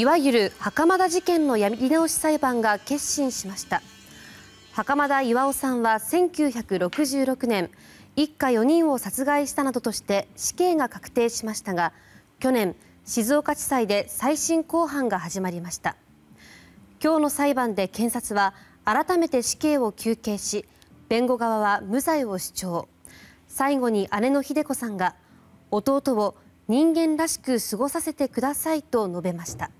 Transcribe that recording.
いわゆる袴田事件のやり直し裁判が結審しました袴田巌さんは1966年一家4人を殺害したなどとして死刑が確定しましたが去年静岡地裁で再審公判が始まりました今日の裁判で検察は改めて死刑を求刑し弁護側は無罪を主張最後に姉のひで子さんが弟を人間らしく過ごさせてくださいと述べました。